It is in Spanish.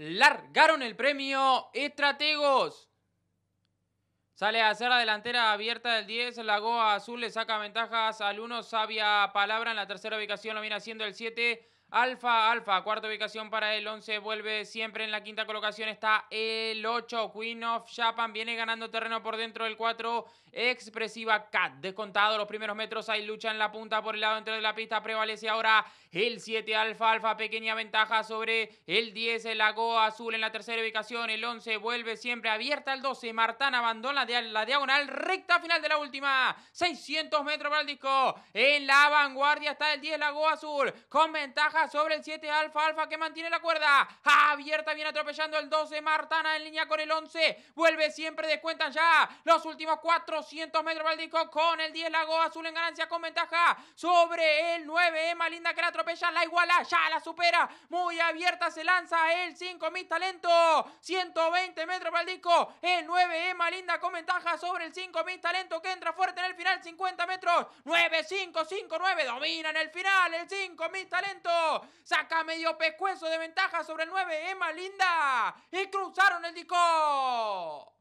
largaron el premio Estrategos. Sale a hacer la delantera abierta del 10. Lagoa Azul le saca ventajas al 1. Sabia Palabra en la tercera ubicación lo viene haciendo el 7. Alfa, Alfa, cuarta ubicación para el 11, vuelve siempre en la quinta colocación, está el 8, Queen of Japan, viene ganando terreno por dentro del 4, expresiva Cat, descontado los primeros metros, hay lucha en la punta por el lado dentro de la pista, prevalece ahora el 7, Alfa, Alfa, pequeña ventaja sobre el 10, el Lago Azul en la tercera ubicación, el 11 vuelve siempre abierta el 12, Martán abandona la diagonal, recta final de la última, 600 metros para el disco, en la vanguardia está el 10, Lago Azul, con ventaja sobre el 7 Alfa Alfa que mantiene la cuerda. Ah, abierta viene atropellando el 12 Martana en línea con el 11. Vuelve siempre, descuentan ya los últimos 400 metros Valdico con el 10 Lago Azul en ganancia con ventaja sobre el 9 linda que la atropella, la iguala, ya la supera. Muy abierta se lanza el 5 Talento. 120 metros para el disco. El 9 es linda con ventaja sobre el 5 Talento que entra fuerte en el final. 50 metros. 9, 5, 5, 9. Domina en el final el 5 Talento. Saca medio pescuezo de ventaja sobre el 9 es linda. Y cruzaron el disco.